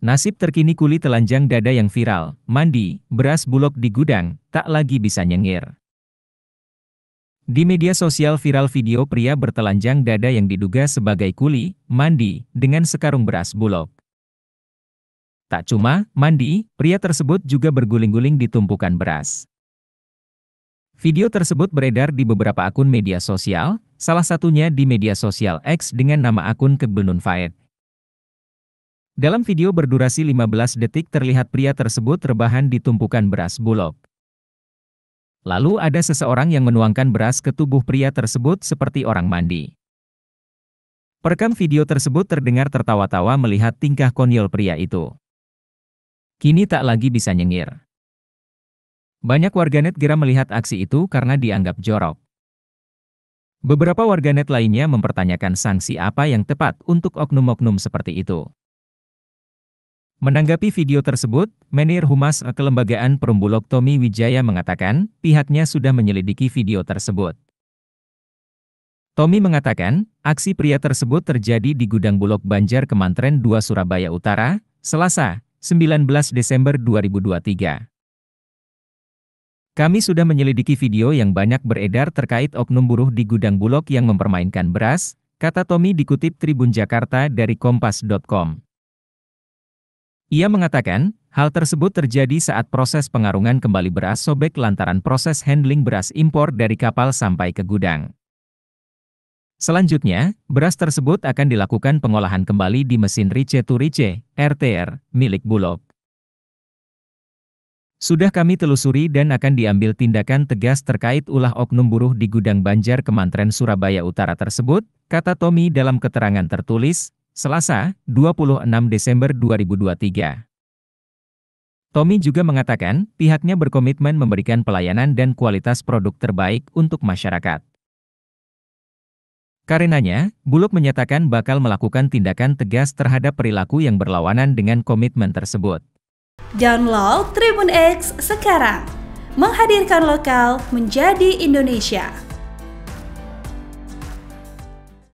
Nasib terkini kuli telanjang dada yang viral, mandi, beras bulog di gudang, tak lagi bisa nyengir. Di media sosial viral video pria bertelanjang dada yang diduga sebagai kuli, mandi, dengan sekarung beras bulog. Tak cuma, mandi, pria tersebut juga berguling-guling di tumpukan beras. Video tersebut beredar di beberapa akun media sosial, salah satunya di media sosial X dengan nama akun Kebenun Faed, dalam video berdurasi 15 detik terlihat pria tersebut rebahan di tumpukan beras bulog. Lalu ada seseorang yang menuangkan beras ke tubuh pria tersebut seperti orang mandi. Perekam video tersebut terdengar tertawa-tawa melihat tingkah konyol pria itu. Kini tak lagi bisa nyengir. Banyak warganet geram melihat aksi itu karena dianggap jorok. Beberapa warganet lainnya mempertanyakan sanksi apa yang tepat untuk oknum-oknum seperti itu. Menanggapi video tersebut, Menir Humas Kelembagaan Perumbulok Tommy Wijaya mengatakan, pihaknya sudah menyelidiki video tersebut. Tommy mengatakan, aksi pria tersebut terjadi di gudang Bulog Banjar Kemantren 2 Surabaya Utara, Selasa, 19 Desember 2023. Kami sudah menyelidiki video yang banyak beredar terkait oknum buruh di gudang Bulog yang mempermainkan beras, kata Tommy dikutip Tribun Jakarta dari kompas.com. Ia mengatakan, hal tersebut terjadi saat proses pengarungan kembali beras sobek lantaran proses handling beras impor dari kapal sampai ke gudang. Selanjutnya, beras tersebut akan dilakukan pengolahan kembali di mesin Rice to Rice, RTR, milik Bulog. Sudah kami telusuri dan akan diambil tindakan tegas terkait ulah oknum buruh di gudang Banjar Kemantren Surabaya Utara tersebut, kata Tommy dalam keterangan tertulis, Selasa, 26 Desember 2023. Tommy juga mengatakan pihaknya berkomitmen memberikan pelayanan dan kualitas produk terbaik untuk masyarakat. Karenanya, Bulog menyatakan bakal melakukan tindakan tegas terhadap perilaku yang berlawanan dengan komitmen tersebut. Download Tribun X sekarang, menghadirkan lokal menjadi Indonesia.